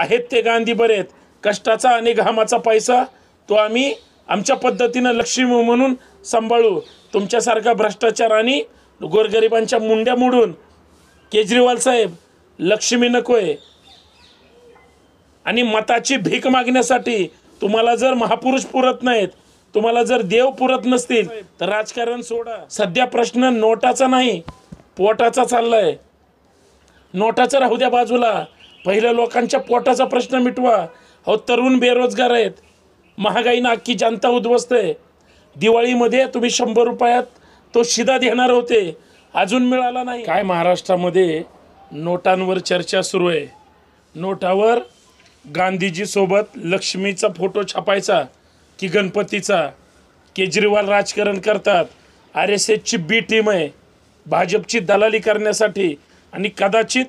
आहेत ते गांधी आहेत कष्टाचा आणि घामाचा पैसा तो आम्ही आमच्या पद्धतीनं लक्ष्मी म्हणून सांभाळू तुमच्यासारखा भ्रष्टाचार आणि गोरगरिबांच्या मुंड्या मोडून केजरीवाल साहेब लक्ष्मी नकोय आणि मताची भीक मागण्यासाठी तुम्हाला जर महापुरुष पुरत नाहीत तुम्हाला जर देव पुरत नसतील तर राजकारण सोडा सध्या प्रश्न नोटाचा नाही पोटाचा चाललाय नोटाचा राहू द्या बाजूला पहिल्या लोकांच्या पोटाचा प्रश्न मिटवा हो तरुण बेरोजगार आहेत महागाईनं अख्खी जनता उद्ध्वस्त आहे दिवाळीमध्ये तुम्ही शंभर रुपयात तो शिदा देणार होते अजून मिळाला नाही काय महाराष्ट्रामध्ये नोटांवर चर्चा सुरू आहे नोटावर गांधीजीसोबत लक्ष्मीचा फोटो छापायचा की गणपतीचा केजरीवाल राजकारण करतात आर एस एसची बी टीम आहे भाजपची दलाली करण्यासाठी आणि कदाचित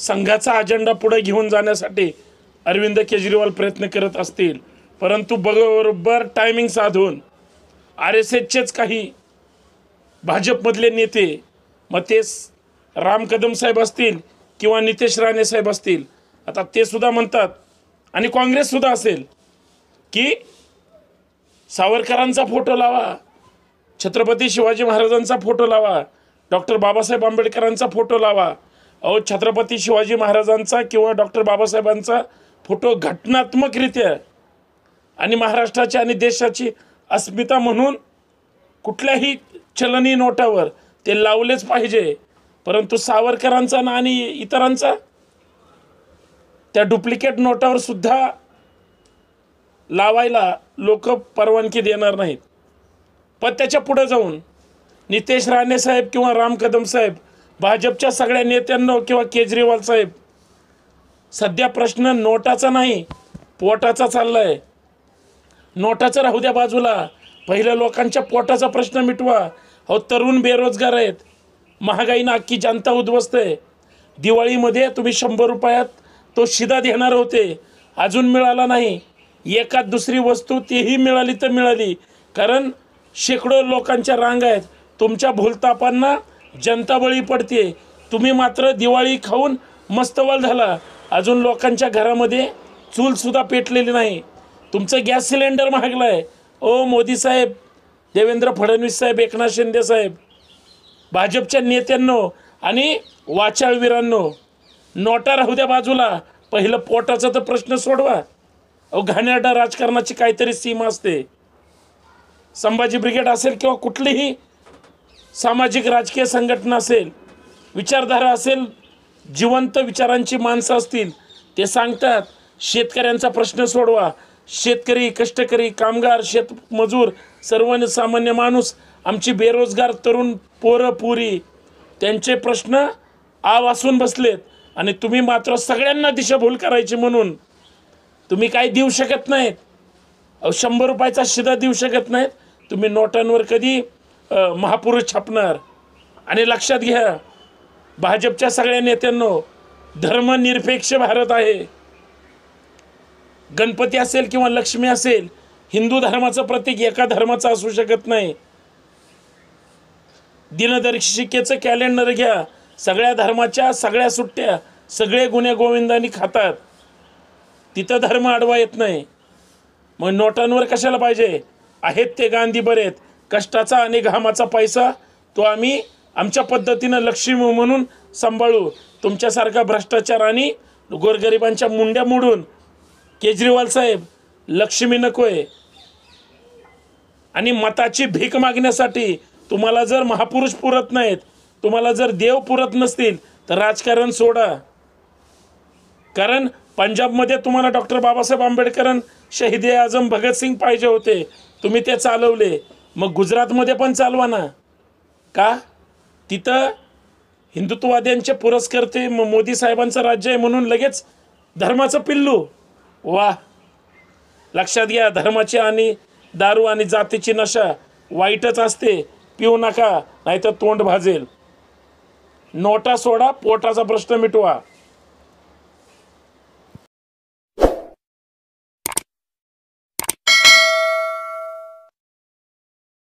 संघाचा अजेंडा पुढे घेऊन जाण्यासाठी अरविंद केजरीवाल प्रयत्न करत असतील परंतु बरोबर टायमिंग साधून आर एस एसचेच काही भाजपमधले नेते मग ते राम कदम साहेब असतील किंवा नितेश राणे साहेब असतील आता ते सुद्धा म्हणतात आणि काँग्रेससुद्धा असेल की सावरकरांचा फोटो लावा छत्रपती शिवाजी महाराजांचा फोटो लावा डॉक्टर बाबासाहेब आंबेडकरांचा फोटो लावा अहो छत्रपती शिवाजी महाराजांचा किंवा डॉक्टर बाबासाहेबांचा फोटो घटनात्मकरित्या आणि महाराष्ट्राची आणि देशाची अस्मिता म्हणून कुठल्याही चलनी नोटावर ते लावलेच पाहिजे परंतु सावरकरांचा ना आणि इतरांचा त्या डुप्लिकेट नोटावर सुद्धा लावायला लोक परवानगी देणार नाहीत पण त्याच्या पुढं जाऊन नितेश राणे साहेब किंवा राम कदम साहेब भाजपच्या सगळ्या नेत्यांना किंवा केजरीवाल साहेब सध्या प्रश्न नोटाचा नाही पोटाचा चालला आहे नोटाचं राहू द्या बाजूला पहिल्या लोकांच्या पोटाचा प्रश्न मिटवा हो तरुण बेरोजगार आहेत महागाई अख्खी जनता उद्ध्वस्त आहे दिवाळीमध्ये तुम्ही शंभर रुपयात तो शिदा देणार होते अजून मिळाला नाही एका दुसरी वस्तू तीही मिळाली तर मिळाली कारण शेकडो लोकांच्या रांग आहेत तुमच्या भूलतापांना जनता बळी पडते तुम्ही मात्र दिवाळी खाऊन मस्तवाल झाला अजून लोकांच्या घरामध्ये चूलसुद्धा पेटलेली नाही तुमचं गॅस सिलेंडर महागला आहे ओ मोदी साहेब देवेंद्र फडणवीस साहेब एकनाथ शिंदे साहेब भाजपच्या नेत्यांनो आणि वाचाळवीरांनो नोटा राहू द्या बाजूला पहिलं पोटाचा तर प्रश्न सोडवा अहो घाण्याडा राजकारणाची काहीतरी सीमा असते संभाजी ब्रिगेड असेल किंवा कुठलीही सामाजिक राजकीय संघटना असेल विचारधारा असेल जिवंत विचारांची माणसं असतील ते सांगतात शेतकऱ्यांचा प्रश्न सोडवा शेतकरी कष्टकरी कामगार शेतमजूर सामान्य माणूस आमची बेरोजगार तरुण पोरं पुरी त्यांचे प्रश्न आवासून बसलेत आणि तुम्ही मात्र सगळ्यांना दिशाभूल करायची म्हणून तुम्ही काही देऊ शकत नाहीत शंभर रुपयाचा शिदा देऊ शकत नाहीत तुम्ही नोटांवर कधी महापुरुष छापणार आणि लक्षात घ्या भाजपच्या सगळ्या नेत्यांनो धर्मनिरपेक्ष भारत आहे गणपती असेल किंवा लक्ष्मी असेल हिंदू धर्माचं प्रतीक एका धर्माचं असू शकत नाही दिनदर्शिकेचं कॅलेंडर घ्या सगळ्या धर्माच्या सगळ्या सुट्ट्या सगळे गुन्हे गोविंदांनी खातात तिथं धर्म आडवा येत नाही मग नोटांवर कशाला पाहिजे आहेत ते गांधी बरेत कष्टाचा आणि घामाचा पैसा तो आम्ही आमच्या पद्धतीनं लक्ष्मी म्हणून सांभाळू तुमच्यासारखा भ्रष्टाचार आणि गोरगरिबांच्या मुंड्या मोडून केजरीवाल साहेब लक्ष्मी नकोय आणि मताची भीक मागण्यासाठी तुम्हाला जर महापुरुष पुरत नाहीत तुम्हाला जर देव पुरत नसतील तर राजकारण सोडा कारण पंजाबमध्ये तुम्हाला डॉक्टर बाबासाहेब आंबेडकरन शहीद आजम भगतसिंग पाहिजे होते तुम्ही ते चालवले मग गुजरातमध्ये पण चालवा ना का तिथं हिंदुत्ववाद्यांचे पुरस्कर्ते म मोदी साहेबांचं राज्य आहे म्हणून लगेच धर्माचं पिल्लू वा लक्षात घ्या धर्माची आणि दारू आणि जातीची नशा वाईटच असते पिऊ नका नाहीतर तोंड भाजेल नोटा सोडा पोटाचा प्रश्न मिटवा